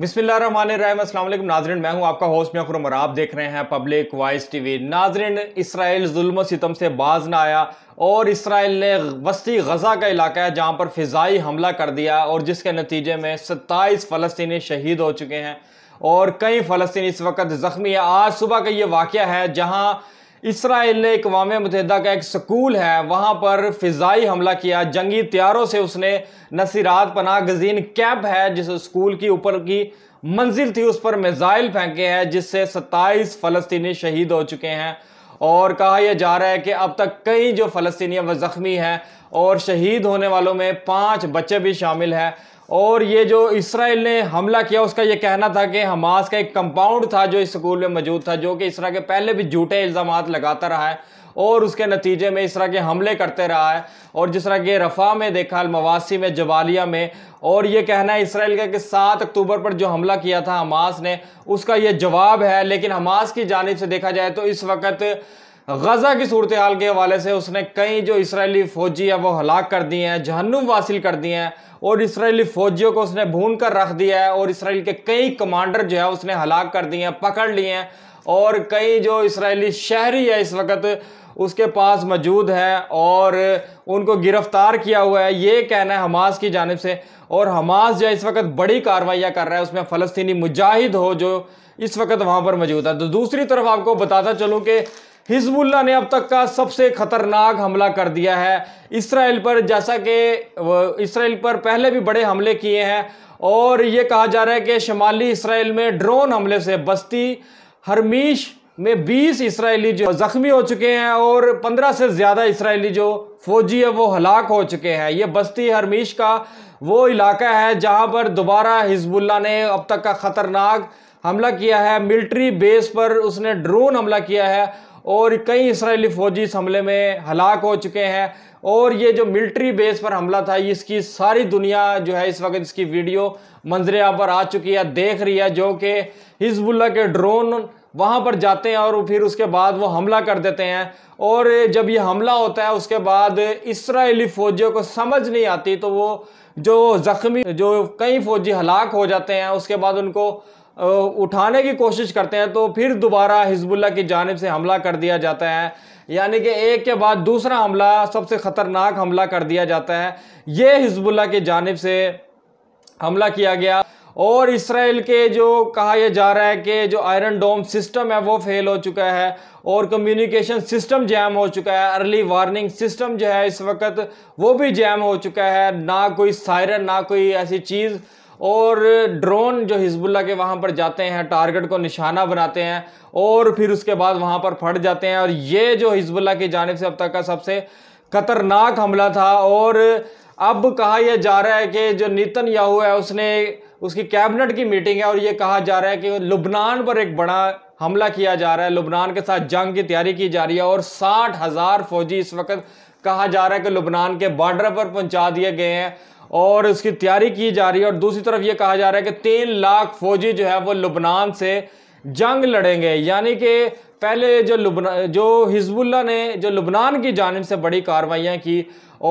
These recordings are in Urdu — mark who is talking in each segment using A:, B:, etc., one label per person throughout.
A: بسم اللہ الرحمن الرحیم السلام علیکم ناظرین میں ہوں آپ کا ہوسٹ میں آپ دیکھ رہے ہیں پبلک وائس ٹی وی ناظرین اسرائیل ظلم و ستم سے باز نہ آیا اور اسرائیل نے وسطی غزہ کا علاقہ ہے جہاں پر فضائی حملہ کر دیا اور جس کے نتیجے میں ستائیس فلسطینی شہید ہو چکے ہیں اور کئی فلسطینی اس وقت زخمی ہے آج صبح کا یہ واقعہ ہے جہاں اسرائیل نے اقوام متحدہ کا ایک سکول ہے وہاں پر فضائی حملہ کیا جنگی طیاروں سے اس نے نصیرات پناہ گزین کیمپ ہے جس سکول کی اوپر کی منزل تھی اس پر میزائل پھینکے ہیں جس سے ستائیس فلسطینی شہید ہو چکے ہیں اور کہا یہ جا رہا ہے کہ اب تک کئی جو فلسطینی و زخمی ہیں اور شہید ہونے والوں میں پانچ بچے بھی شامل ہیں اور یہ جو اسرائیل نے حملہ کیا اس کا یہ کہنا تھا کہ حماس کا ایک کمپاؤنڈ تھا جو اس سکول میں موجود تھا جو کہ اسرائیل کے پہلے بھی جھوٹے الزامات لگاتا رہا ہے اور اس کے نتیجے میں طرح کے حملے کرتے رہا ہے اور جس طرح کہ رفا میں دیکھا المواسی میں جبالیہ میں اور یہ کہنا ہے اسرائیل کا کہ سات اکتوبر پر جو حملہ کیا تھا حماس نے اس کا یہ جواب ہے لیکن حماس کی جانب سے دیکھا جائے تو اس وقت غزہ کی صورتحال کے حوالے سے اس نے کئی جو اسرائیلی فوجی ہیں وہ ہلاک کر دیے ہیں جہنم واصل کر دیے ہیں اور اسرائیلی فوجیوں کو اس نے بھون کر رکھ دیا ہے اور اسرائیل کے کئی کمانڈر جو ہے اس نے ہلاک کر دی ہیں پکڑ لیے ہیں اور کئی جو اسرائیلی شہری ہے اس وقت اس کے پاس موجود ہیں اور ان کو گرفتار کیا ہوا ہے یہ کہنا ہے حماس کی جانب سے اور حماس جو اس وقت بڑی کاروائیاں کر رہا ہے اس میں فلسطینی مجاہد ہو جو اس وقت وہاں پر موجود ہے تو دوسری طرف آپ کو بتاتا چلوں کہ حزب اللہ نے اب تک کا سب سے خطرناک حملہ کر دیا ہے اسرائیل پر جیسا کہ اسرائیل پر پہلے بھی بڑے حملے کیے ہیں اور یہ کہا جا رہا ہے کہ شمالی اسرائیل میں ڈرون حملے سے بستی ہرمیش میں بیس اسرائیلی جو زخمی ہو چکے ہیں اور پندرہ سے زیادہ اسرائیلی جو فوجی ہے وہ ہلاک ہو چکے ہیں یہ بستی ہرمیش کا وہ علاقہ ہے جہاں پر دوبارہ حزب اللہ نے اب تک کا خطرناک حملہ کیا ہے ملٹری بیس پر اس نے ڈرون حملہ کیا ہے اور کئی اسرائیلی فوجی اس حملے میں ہلاک ہو چکے ہیں اور یہ جو ملٹری بیس پر حملہ تھا اس کی ساری دنیا جو ہے اس وقت اس کی ویڈیو منظر یہاں پر آ چکی ہے دیکھ رہی ہے جو کہ حزب اللہ کے ڈرون وہاں پر جاتے ہیں اور پھر اس کے بعد وہ حملہ کر دیتے ہیں اور جب یہ حملہ ہوتا ہے اس کے بعد اسرائیلی فوجیوں کو سمجھ نہیں آتی تو وہ جو زخمی جو کئی فوجی ہلاک ہو جاتے ہیں اس کے بعد ان کو اٹھانے کی کوشش کرتے ہیں تو پھر دوبارہ حزب اللہ کی جانب سے حملہ کر دیا جاتا ہے یعنی کہ ایک کے بعد دوسرا حملہ سب سے خطرناک حملہ کر دیا جاتا ہے یہ حزب اللہ کی جانب سے حملہ کیا گیا اور اسرائیل کے جو کہا یہ جا رہا ہے کہ جو آئرن ڈوم سسٹم ہے وہ فیل ہو چکا ہے اور کمیونیکیشن سسٹم جیم ہو چکا ہے ارلی وارننگ سسٹم جو ہے اس وقت وہ بھی جیم ہو چکا ہے نہ کوئی سائرن نہ کوئی ایسی چیز اور ڈرون جو حزب اللہ کے وہاں پر جاتے ہیں ٹارگٹ کو نشانہ بناتے ہیں اور پھر اس کے بعد وہاں پر پھٹ جاتے ہیں اور یہ جو حزب اللہ کی جانب سے اب تک کا سب سے خطرناک حملہ تھا اور اب کہا یہ جا رہا ہے کہ جو نیتن یاہو ہے اس نے اس کی کیبنٹ کی میٹنگ ہے اور یہ کہا جا رہا ہے کہ لبنان پر ایک بڑا حملہ کیا جا رہا ہے لبنان کے ساتھ جنگ کی تیاری کی جا رہی ہے اور ساٹھ ہزار فوجی اس وقت کہا جا رہا ہے کہ لبنان کے بارڈر پر پہنچا دیے گئے ہیں اور اس کی تیاری کی جا رہی ہے اور دوسری طرف یہ کہا جا رہا ہے کہ تین لاکھ فوجی جو ہے وہ لبنان سے جنگ لڑیں گے یعنی کہ پہلے جو لبنان جو حزب اللہ نے جو لبنان کی جانب سے بڑی کاروائیاں کی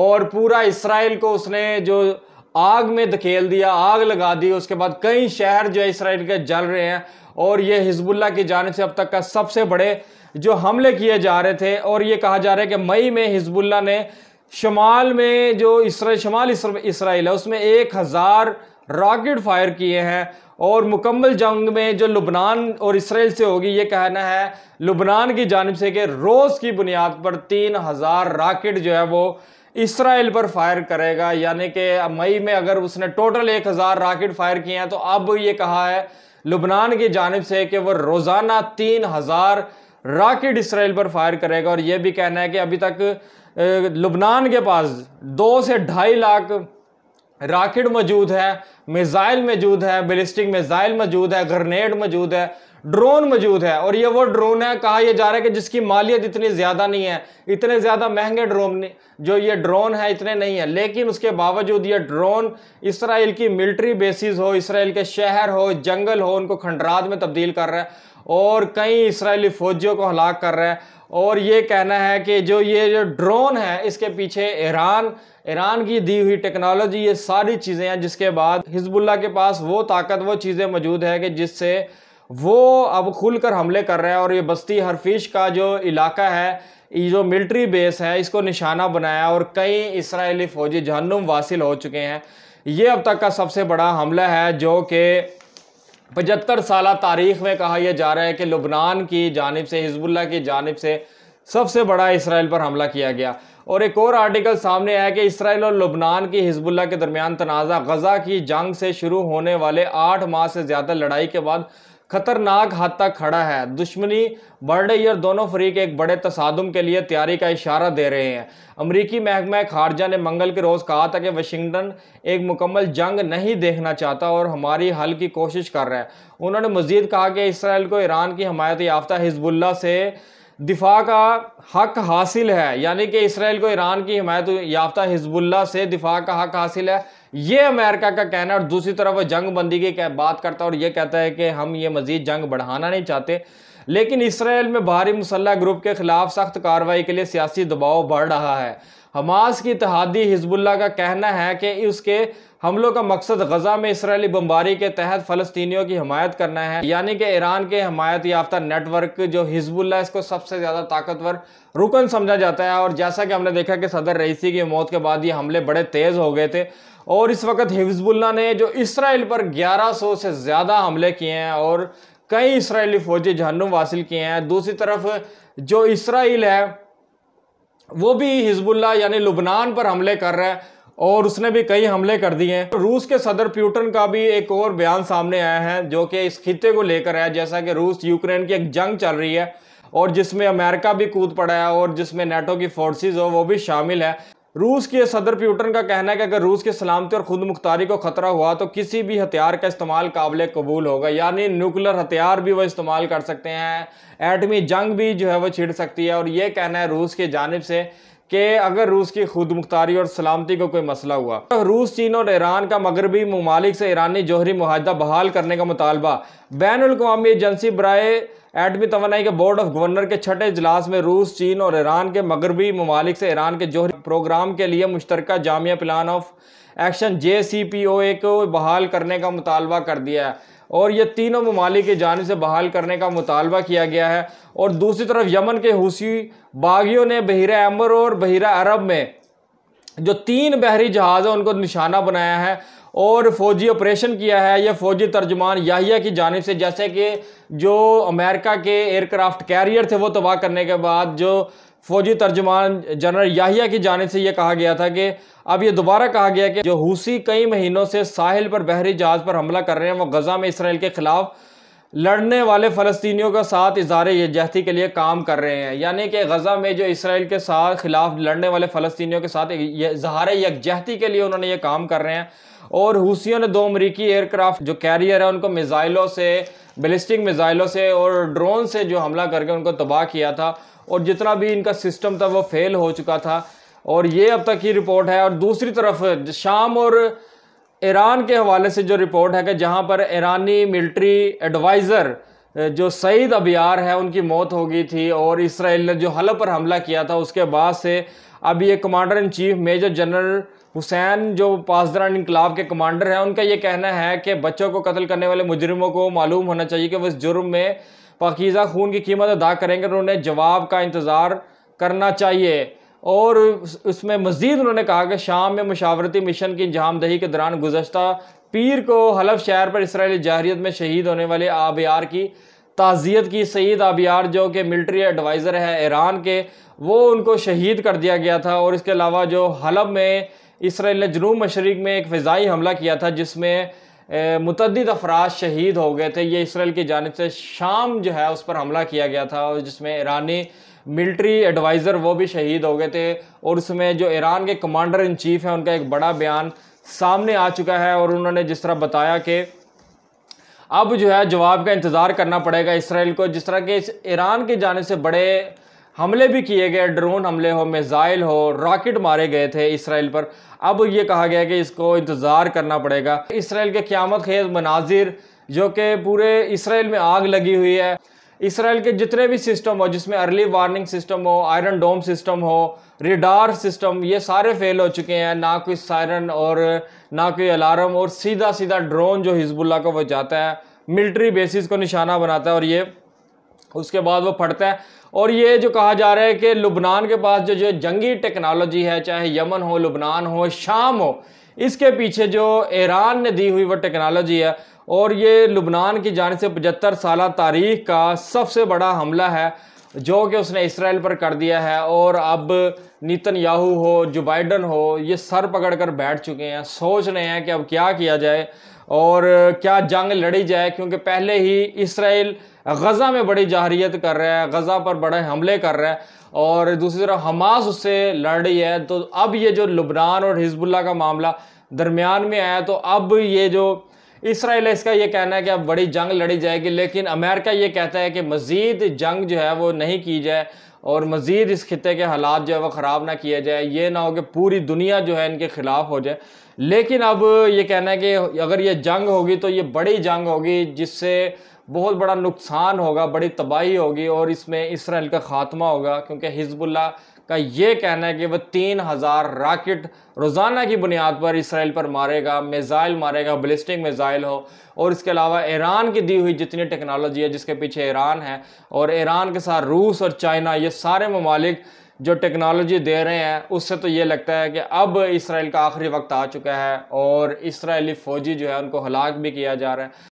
A: اور پورا اسرائیل کو اس نے جو آگ میں دھکیل دیا آگ لگا دی اس کے بعد کئی شہر جو ہے اسرائیل کے جل رہے ہیں اور یہ حزب اللہ کی جانب سے اب تک کا سب سے بڑے جو حملے کیے جا رہے تھے اور یہ کہا جا رہا ہے کہ مئی میں حزب اللہ نے شمال میں جو اسرائیل شمال اسرائیل ہے اس میں ایک ہزار راکٹ فائر کیے ہیں اور مکمل جنگ میں جو لبنان اور اسرائیل سے ہوگی یہ کہنا ہے لبنان کی جانب سے کہ روز کی بنیاد پر تین ہزار راکٹ جو ہے وہ اسرائیل پر فائر کرے گا یعنی کہ مئی میں اگر اس نے ٹوٹل ایک ہزار راکٹ فائر کیے ہیں تو اب یہ کہا ہے لبنان کی جانب سے کہ وہ روزانہ تین ہزار راکٹ اسرائیل پر فائر کرے گا اور یہ بھی کہنا ہے کہ ابھی تک لبنان کے پاس دو سے ڈھائی لاکھ راکٹ موجود ہے میزائل موجود ہے بلسٹک میزائل موجود ہے گرنیڈ موجود ہے ڈرون موجود ہے اور یہ وہ ڈرون ہے کہا یہ جا رہا ہے کہ جس کی مالیت اتنی زیادہ نہیں ہے اتنے زیادہ مہنگے ڈرون جو یہ ڈرون ہے اتنے نہیں ہیں لیکن اس کے باوجود یہ ڈرون اسرائیل کی ملٹری بیسز ہو اسرائیل کے شہر ہو جنگل ہو ان کو کھنڈرات میں تبدیل کر رہا ہے اور کئی اسرائیلی فوجیوں کو ہلاک کر رہا ہے اور یہ کہنا ہے کہ جو یہ جو ڈرون ہے اس کے پیچھے ایران ایران کی دی ہوئی ٹیکنالوجی یہ ساری چیزیں ہیں جس کے بعد حزب اللہ کے پاس وہ طاقت وہ چیزیں موجود ہے کہ جس سے وہ اب کھل کر حملے کر رہے ہیں اور یہ بستی حرفیش کا جو علاقہ ہے یہ جو ملٹری بیس ہے اس کو نشانہ بنایا اور کئی اسرائیلی فوجی جہنم واصل ہو چکے ہیں یہ اب تک کا سب سے بڑا حملہ ہے جو کہ پچہتر سالہ تاریخ میں کہا یہ جا رہا ہے کہ لبنان کی جانب سے حزب اللہ کی جانب سے سب سے بڑا اسرائیل پر حملہ کیا گیا اور ایک اور آرٹیکل سامنے آیا کہ اسرائیل اور لبنان کی حزب اللہ کے درمیان تنازع غزہ کی جنگ سے شروع ہونے والے آٹھ ماہ سے زیادہ لڑائی کے بعد خطرناک حد تک کھڑا ہے دشمنی برڈ اور دونوں فریق ایک بڑے تصادم کے لیے تیاری کا اشارہ دے رہے ہیں امریکی محکمہ خارجہ نے منگل کے روز کہا تھا کہ واشنگٹن ایک مکمل جنگ نہیں دیکھنا چاہتا اور ہماری حل کی کوشش کر رہے ہیں انہوں نے مزید کہا کہ اسرائیل کو ایران کی حمایت یافتہ حزب اللہ سے دفاع کا حق حاصل ہے یعنی کہ اسرائیل کو ایران کی حمایت یافتہ حزب اللہ سے دفاع کا حق حاصل ہے یہ امریکہ کا کہنا ہے اور دوسری طرف وہ جنگ بندی کی بات کرتا ہے اور یہ کہتا ہے کہ ہم یہ مزید جنگ بڑھانا نہیں چاہتے لیکن اسرائیل میں بھاری مسلح گروپ کے خلاف سخت کاروائی کے لیے سیاسی دباؤ بڑھ رہا ہے حماس کی اتحادی حزب اللہ کا کہنا ہے کہ اس کے حملوں کا مقصد غزہ میں اسرائیلی بمباری کے تحت فلسطینیوں کی حمایت کرنا ہے یعنی کہ ایران کے حمایت یافتہ نیٹ ورک جو حزب اللہ اس کو سب سے زیادہ طاقتور رکن سمجھا جاتا ہے اور جیسا کہ ہم نے دیکھا کہ صدر رئیسی کی موت کے بعد یہ حملے بڑے تیز ہو گئے تھے اور اس وقت حفظب اللہ نے جو اسرائیل پر گیارہ سو سے زیادہ حملے کیے ہیں اور کئی اسرائیلی فوجی جہنم حاصل کیے ہیں دوسری طرف جو اسرائیل ہے وہ بھی حزب اللہ یعنی لبنان پر حملے کر رہے ہیں اور اس نے بھی کئی حملے کر دیے ہیں روس کے صدر پیوٹن کا بھی ایک اور بیان سامنے آیا ہے جو کہ اس خطے کو لے کر ہے جیسا کہ روس یوکرین کی ایک جنگ چل رہی ہے اور جس میں امریکہ بھی کود پڑا ہے اور جس میں نیٹو کی فورسز ہو وہ بھی شامل ہے روس کی صدر پیوٹن کا کہنا ہے کہ اگر روس کی سلامتی اور خود مختاری کو خطرہ ہوا تو کسی بھی ہتھیار کا استعمال قابل قبول ہوگا یعنی نیوکلر ہتھیار بھی وہ استعمال کر سکتے ہیں ایٹمی جنگ بھی جو ہے وہ چھڑ سکتی ہے اور یہ کہنا ہے روس کی جانب سے کہ اگر روس کی خود مختاری اور سلامتی کو کوئی مسئلہ ہوا تو روس چین اور ایران کا مغربی ممالک سے ایرانی جوہری معاہدہ بحال کرنے کا مطالبہ بین الاقوامی ایجنسی برائے ایٹمی توانائی کے بورڈ آف گورنر کے چھٹے اجلاس میں روس چین اور ایران کے مغربی ممالک سے ایران کے جوہری پروگرام کے لیے مشترکہ جامعہ plan of action J C P O A کو بحال کرنے کا مطالبہ کر دیا ہے اور یہ تینوں ممالک کی جانب سے بحال کرنے کا مطالبہ کیا گیا ہے اور دوسری طرف یمن کے حوثی باغیوں نے بحیرہ امر اور بحیرہ عرب میں جو تین بحری جہاز ہیں ان کو نشانہ بنایا ہے اور فوجی آپریشن کیا ہے یا فوجی ترجمان یاہیہ کی جانب سے جیسے کہ جو امریکہ کے ایئر کرافٹ کیریئر تھے وہ تباہ کرنے کے بعد جو فوجی ترجمان جنرل یاہیہ کی جانب سے یہ کہا گیا تھا کہ اب یہ دوبارہ کہا گیا کہ جو حوثی کئی مہینوں سے ساحل پر بحری جہاز پر حملہ کر رہے ہیں وہ غزہ میں اسرائیل کے خلاف لڑنے والے فلسطینیوں کا ساتھ اظہار یکجہتی کے لیے کام کر رہے ہیں یعنی کہ غزہ میں جو اسرائیل کے ساتھ خلاف لڑنے والے فلسطینیوں کے ساتھ اظہار یکجہتی کے لیے انہوں نے یہ کام کر رہے ہیں اور حوثیوں نے دو امریکی ایئر کرافٹ جو کیریئر ہیں ان کو میزائلوں سے بیلسٹک میزائلوں سے اور ڈرون سے جو حملہ کر کے ان کو تباہ کیا تھا اور جتنا بھی ان کا سسٹم تھا وہ فیل ہو چکا تھا اور یہ اب تک کی رپورٹ ہے اور دوسری طرف شام اور ایران کے حوالے سے جو رپورٹ ہے کہ جہاں پر ایرانی ملٹری ایڈوائزر جو سعید ابیار ہے ان کی موت ہو گئی تھی اور اسرائیل نے جو حلب پر حملہ کیا تھا اس کے بعد سے اب یہ commander in chief major general Hussain جو پاسدران انقلاب کے کمانڈر ہیں ان کا یہ کہنا ہے کہ بچوں کو قتل کرنے والے مجرموں کو معلوم ہونا چاہیے کہ وہ اس جرم میں پاکیزہ خون کی قیمت ادا کریں گے انہوں نے جواب کا انتظار کرنا چاہیے اور اس میں مزید انہوں نے کہا کہ شام میں مشاورتی مشن کی انجام دہی کے دوران گزشتہ پیر کو حلف شہر پر اسرائیلی جاہریت میں شہید ہونے والے آبیار کی تعزیت کی سعید آبیار جو کہ ملٹری ایڈوائزر ہے ایران کے وہ ان کو شہید کر دیا گیا تھا اور اس کے علاوہ جو حلب میں اسرائیل نے جنوب مشرق میں ایک فضائی حملہ کیا تھا جس میں متعدد افراد شہید ہو گئے تھے یہ اسرائیل کی جانب سے شام جو ہے اس پر حملہ کیا گیا تھا اور جس میں ایرانی ملٹری ایڈوائزر وہ بھی شہید ہو گئے تھے اور اس میں جو ایران کے کمانڈر ان چیف ہیں ان کا ایک بڑا بیان سامنے آ چکا ہے اور انہوں نے جس طرح بتایا کہ اب جو ہے جواب کا انتظار کرنا پڑے گا اسرائیل کو جس طرح کہ ایران کے جانے سے بڑے حملے بھی کیے گئے ڈرون حملے ہو میزائل ہو راکٹ مارے گئے تھے اسرائیل پر اب یہ کہا گیا کہ اس کو انتظار کرنا پڑے گا اسرائیل کے قیامت خیز مناظر جو کہ پورے اسرائیل میں آگ لگی ہوئی ہے اسرائیل کے جتنے بھی سسٹم ہو جس میں ارلی وارننگ سسٹم ہو آئرن ڈوم سسٹم ہو ریڈار سسٹم یہ سارے فیل ہو چکے ہیں نہ کوئی سائرن اور نہ کوئی الارم اور سیدھا سیدھا ڈرون جو حزب اللہ کا وہ جاتا ہے ملٹری بیسز کو نشانہ بناتا ہے اور یہ اس کے بعد وہ پڑھتے ہے اور یہ جو کہا جا رہا ہے کہ لبنان کے پاس جو جو جنگی ٹیکنالوجی ہے چاہے یمن ہو لبنان ہو شام ہو اس کے پیچھے جو ایران نے دی ہوئی وہ ٹیکنالوجی ہے اور یہ لبنان کی جانب سے پجتر سالہ تاریخ کا سب سے بڑا حملہ ہے جو کہ اس نے اسرائیل پر کر دیا ہے اور اب نیتن یاہو ہو جو بائیڈن ہو یہ سر پکڑ کر بیٹھ چکے ہیں سوچ رہے ہیں کہ اب کیا کیا جائے اور کیا جنگ لڑی جائے کیونکہ پہلے ہی اسرائیل غزہ میں بڑی جہریت کر رہا ہے غزہ پر بڑے حملے کر رہا ہے اور دوسری طرح حماس اس سے لڑ رہی ہے تو اب یہ جو لبنان اور حزب اللہ کا معاملہ درمیان میں آیا تو اب یہ جو اسرائیل اس کا یہ کہنا ہے کہ اب بڑی جنگ لڑی جائے گی لیکن امریکہ یہ کہتا ہے کہ مزید جنگ جو ہے وہ نہیں کی جائے اور مزید اس خطے کے حالات جو ہے وہ خراب نہ کیا جائے یہ نہ ہو کہ پوری دنیا جو ہے ان کے خلاف ہو جائے لیکن اب یہ کہنا ہے کہ اگر یہ جنگ ہوگی تو یہ بڑی جنگ ہوگی جس سے بہت بڑا نقصان ہوگا بڑی تباہی ہوگی اور اس میں اسرائیل کا خاتمہ ہوگا کیونکہ حزب اللہ کا یہ کہنا ہے کہ وہ تین ہزار راکٹ روزانہ کی بنیاد پر اسرائیل پر مارے گا میزائل مارے گا بلسٹنگ میزائل ہو اور اس کے علاوہ ایران کی دی ہوئی جتنی ٹیکنالوجی ہے جس کے پیچھے ایران ہے اور ایران کے ساتھ روس اور چائنا یہ سارے ممالک جو ٹیکنالوجی دے رہے ہیں اس سے تو یہ لگتا ہے کہ اب اسرائیل کا آخری وقت آ چکا ہے اور اسرائیلی فوجی جو ہے ان کو ہلاک بھی کیا جا رہا ہے